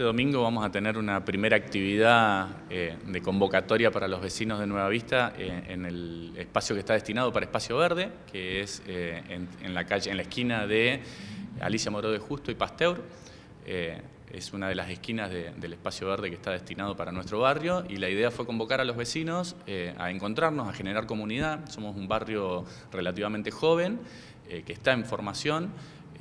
Este domingo vamos a tener una primera actividad eh, de convocatoria para los vecinos de Nueva Vista eh, en el espacio que está destinado para Espacio Verde, que es eh, en, la calle, en la esquina de Alicia Moró de Justo y Pasteur. es una de las esquinas del espacio verde que está destinado para nuestro barrio y la idea fue convocar a los vecinos a encontrarnos, a generar comunidad. Somos un barrio relativamente joven que está en formación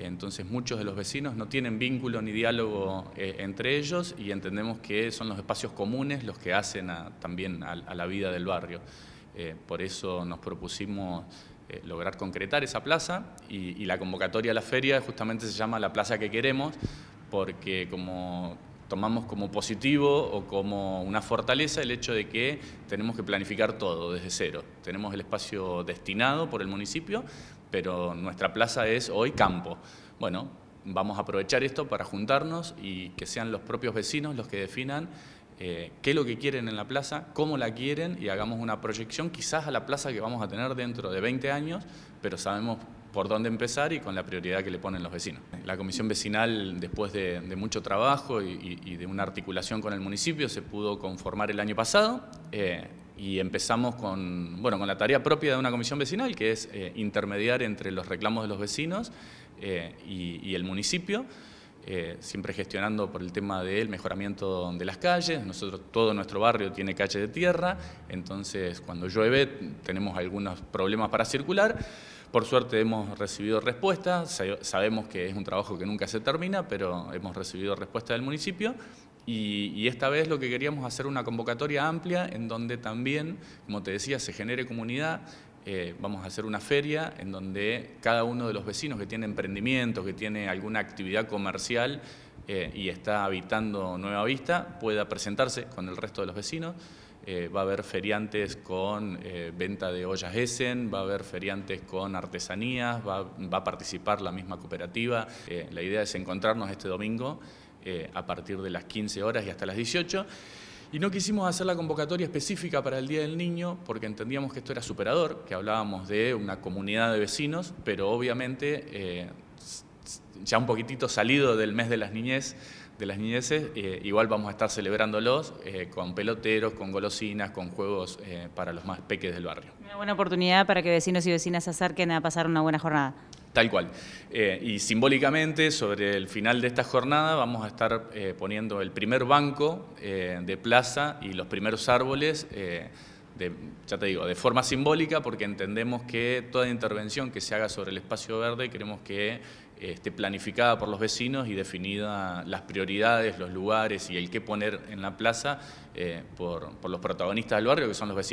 entonces muchos de los vecinos no tienen vínculo ni diálogo eh, entre ellos y entendemos que son los espacios comunes los que hacen también a, la vida del barrio. Eh, por eso nos propusimos eh, lograr concretar esa plaza y, y la convocatoria a la feria justamente se llama La Plaza que Queremos porque como tomamos como positivo o como una fortaleza el hecho de que tenemos que planificar todo desde cero. Tenemos el espacio destinado por el municipio, pero nuestra plaza es hoy campo. Bueno, vamos a aprovechar esto para juntarnos y que sean los propios vecinos los que definan eh, qué es lo que quieren en la plaza, cómo la quieren y hagamos una proyección quizás a la plaza que vamos a tener dentro de 20 años, pero sabemos por dónde empezar y con la prioridad que le ponen los vecinos. La comisión vecinal, después de, mucho trabajo y, de una articulación con el municipio, se pudo conformar el año pasado eh, y empezamos con, bueno, con la tarea propia de una comisión vecinal, que es eh, intermediar entre los reclamos de los vecinos eh, y, el municipio. siempre gestionando por el tema del mejoramiento de las calles. Nosotros, todo nuestro barrio tiene calle de tierra, entonces cuando llueve tenemos algunos problemas para circular. Por suerte hemos recibido respuesta, sabemos que es un trabajo que nunca se termina, pero hemos recibido respuesta del municipio y, esta vez lo que queríamos hacer una convocatoria amplia en donde también, como te decía, se genere comunidad. Eh, vamos a hacer una feria en donde cada uno de los vecinos que tiene emprendimiento, que tiene alguna actividad comercial eh, y está habitando Nueva Vista, pueda presentarse con el resto de los vecinos. Eh, va a haber feriantes con eh, venta de ollas Essen, va a haber feriantes con artesanías, va, a participar la misma cooperativa. Eh, la idea es encontrarnos este domingo a partir de las 15 horas y hasta las 18. Y no quisimos hacer la convocatoria específica para el Día del Niño porque entendíamos que esto era superador, que hablábamos de una comunidad de vecinos, pero obviamente ya un poquitito salido del mes de las niñez, de las niñeces, eh, igual vamos a estar celebrándolos eh, con peloteros, con golosinas, con juegos eh, para los más pequeños del barrio. Una buena oportunidad para que vecinos y vecinas se acerquen a pasar una buena jornada. Tal cual. y simbólicamente, sobre el final de esta jornada, vamos a estar poniendo el primer banco de plaza y los primeros árboles. De, ya te digo, de forma simbólica, porque entendemos que toda intervención que se haga sobre el espacio verde queremos que esté planificada por los vecinos y definida las prioridades, los lugares y el qué poner en la plaza eh, por, por los protagonistas del barrio, que son los vecinos.